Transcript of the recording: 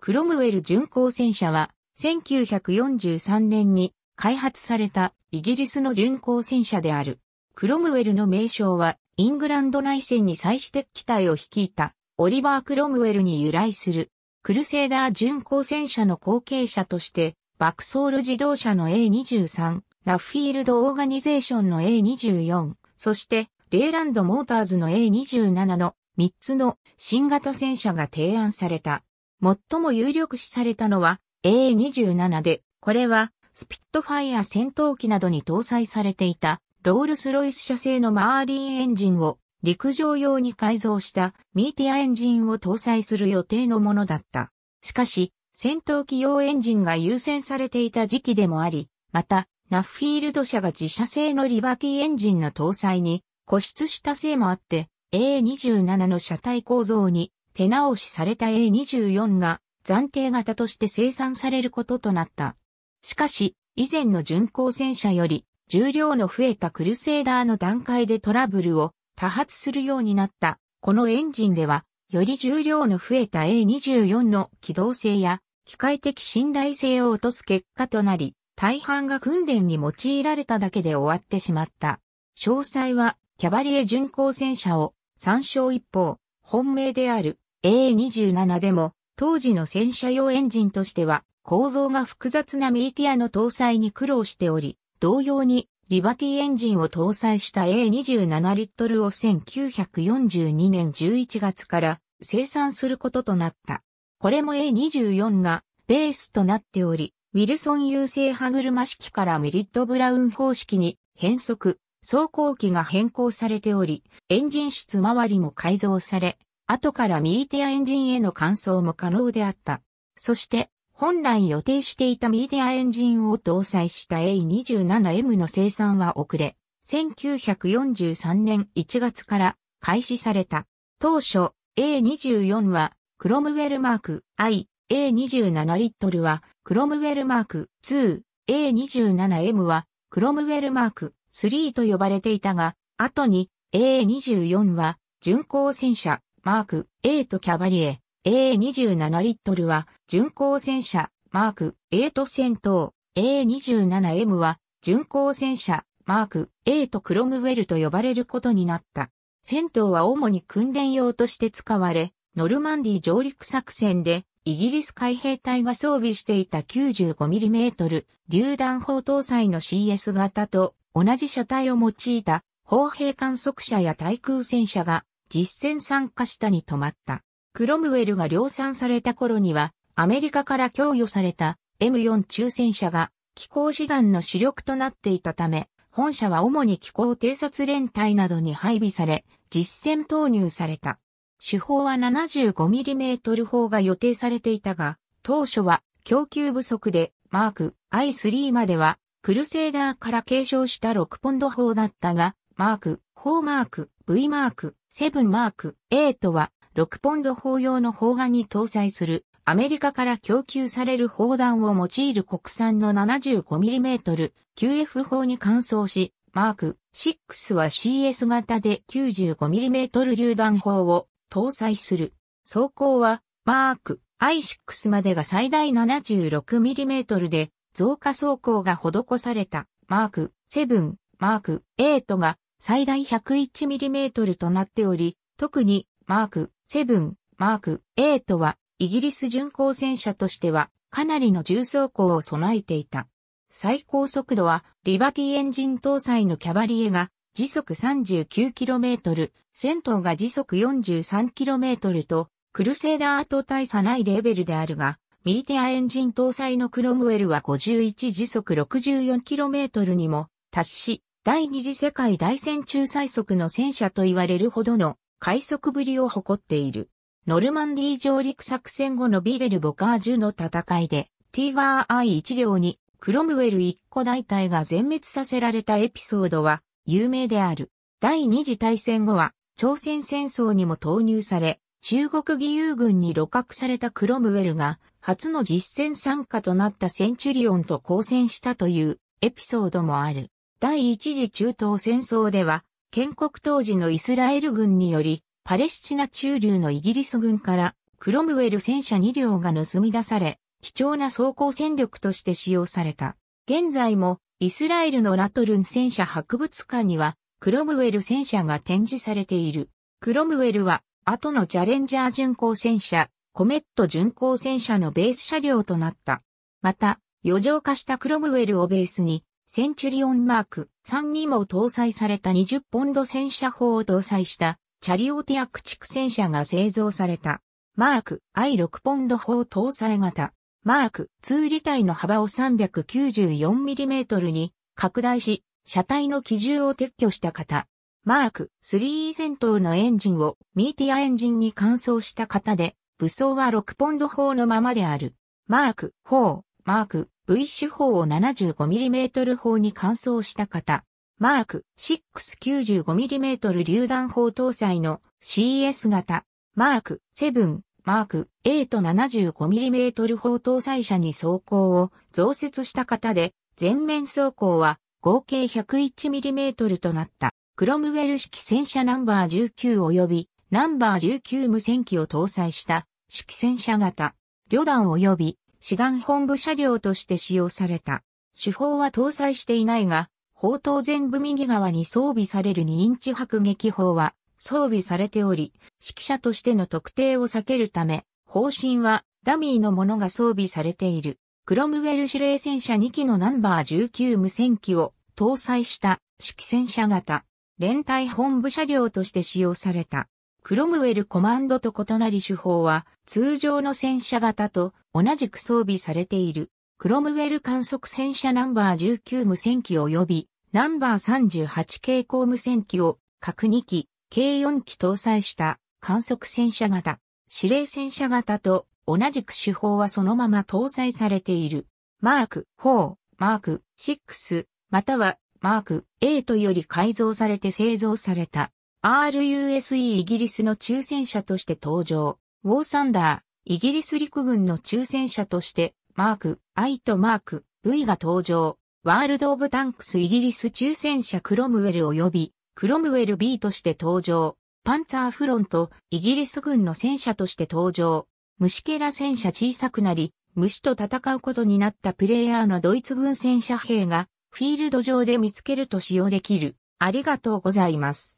クロムウェル巡航戦車は、1943年に開発されたイギリスの巡航戦車である。クロムウェルの名称は、イングランド内戦に最始て機体を率いた、オリバー・クロムウェルに由来する、クルセーダー巡航戦車の後継者として、バクソール自動車の A23、ラフィールド・オーガニゼーションの A24、そして、レーランド・モーターズの A27 の3つの新型戦車が提案された。最も有力視されたのは A27 で、これはスピットファイア戦闘機などに搭載されていたロールスロイス社製のマーリンエンジンを陸上用に改造したミーティアエンジンを搭載する予定のものだった。しかし、戦闘機用エンジンが優先されていた時期でもあり、また、ナフフィールド社が自社製のリバティエンジンの搭載に固執したせいもあって、A27 の車体構造に手直しされた A24 が暫定型として生産されることとなった。しかし、以前の巡航戦車より重量の増えたクルセイダーの段階でトラブルを多発するようになった。このエンジンでは、より重量の増えた A24 の機動性や機械的信頼性を落とす結果となり、大半が訓練に用いられただけで終わってしまった。詳細は、キャバリエ巡航戦車を参照一方、本命である A27 でも当時の戦車用エンジンとしては構造が複雑なミーティアの搭載に苦労しており、同様にリバティエンジンを搭載した A27 リットルを1942年11月から生産することとなった。これも A24 がベースとなっており、ウィルソン優勢歯車式からメリットブラウン方式に変速、走行機が変更されており、エンジン室周りも改造され、後からミーティアエンジンへの換装も可能であった。そして、本来予定していたミーティアエンジンを搭載した A27M の生産は遅れ、1943年1月から開始された。当初、A24 はクロムウェルマーク I、A27 リットルはクロムウェルマーク2、A27M はクロムウェルマーク3と呼ばれていたが、後に A24 は巡航戦車マーク A とキャバリエ A27 リットルは巡航戦車マーク A と戦闘 A27M は巡航戦車マーク A とクロムウェルと呼ばれることになった。戦闘は主に訓練用として使われ、ノルマンディ上陸作戦でイギリス海兵隊が装備していた 95mm 榴弾砲搭載の CS 型と同じ車体を用いた砲兵観測車や対空戦車が実戦参加したに止まった。クロムウェルが量産された頃には、アメリカから供与された M4 抽選車が気候師団の主力となっていたため、本社は主に気候偵察連隊などに配備され、実戦投入された。手法は 75mm 砲が予定されていたが、当初は供給不足でマーク I3 まではクルセイダーから継承した6ポンド砲だったが、マーク、4マーク V マーク、7マーク、A とは、6ポンド砲用の砲丸に搭載する、アメリカから供給される砲弾を用いる国産の 75mm、QF 砲に換装し、マーク、6は CS 型で 95mm 榴弾砲を搭載する。装甲は、マーク、I6 までが最大 76mm で、増加装甲が施された、マーク、7、マーク、8が最大 101mm となっており、特にマーク7、マーク8はイギリス巡航戦車としてはかなりの重装甲を備えていた。最高速度はリバティエンジン搭載のキャバリエが時速 39km、戦闘が時速 43km とクルセーダーと大差ないレベルであるが、ミーティアエンジン搭載のクロムウェルは51時速 64km にも達し、第二次世界大戦中最速の戦車と言われるほどの快速ぶりを誇っている。ノルマンディー上陸作戦後のビレル・ボカージュの戦いで、ティーガーアイ1両にクロムウェル1個大隊が全滅させられたエピソードは有名である。第二次大戦後は朝鮮戦争にも投入され、中国義勇軍に露獲されたクロムウェルが初の実戦参加となったセンチュリオンと交戦したというエピソードもある。第一次中東戦争では、建国当時のイスラエル軍により、パレスチナ中流のイギリス軍からクロムウェル戦車2両が盗み出され、貴重な装甲戦力として使用された。現在もイスラエルのラトルン戦車博物館にはクロムウェル戦車が展示されている。クロムウェルは後のチャレンジャー巡航戦車、コメット巡航戦車のベース車両となった。また、余剰化したクロムウェルをベースにセンチュリオンマーク3にも搭載された20ポンド戦車砲を搭載したチャリオティア駆逐戦車が製造された。マーク I6 ポンド砲搭載型。マーク2履体の幅を 394mm に拡大し、車体の基準を撤去した型。マーク3戦闘のエンジンをミーティアエンジンに換装した型で、武装は6ポンド砲のままである。マーク4、マーク V 手法を 75mm 砲に換装した型、マーク 695mm 榴弾砲搭載の CS 型、マーク7、マーク8 75mm 砲搭載車に装甲を増設した型で、全面装甲は合計 101mm となった、クロムウェル式戦車ナンバー19及びナンバー19無線機を搭載した、式戦車型、旅団及び師団本部車両として使用された。手法は搭載していないが、砲塔全部右側に装備される2インチ迫撃砲は装備されており、指揮者としての特定を避けるため、方針はダミーのものが装備されている。クロムウェル指令戦車2機のナンバー19無線機を搭載した指揮戦車型、連隊本部車両として使用された。クロムウェルコマンドと異なり手法は通常の戦車型と同じく装備されているクロムウェル観測戦車ナンバー19無線機及びナンバー38系光無線機を各2機、計4機搭載した観測戦車型、指令戦車型と同じく手法はそのまま搭載されている。マーク4、マーク6、またはマーク8とより改造されて製造された RUSE イギリスの抽選車として登場。ウォーサンダー、イギリス陸軍の抽選車として、マーク、イとマーク、V が登場。ワールド・オブ・タンクスイギリス抽選車クロムウェル及び、クロムウェル B として登場。パンツァーフロント、イギリス軍の戦車として登場。虫けら戦車小さくなり、虫と戦うことになったプレイヤーのドイツ軍戦車兵が、フィールド上で見つけると使用できる。ありがとうございます。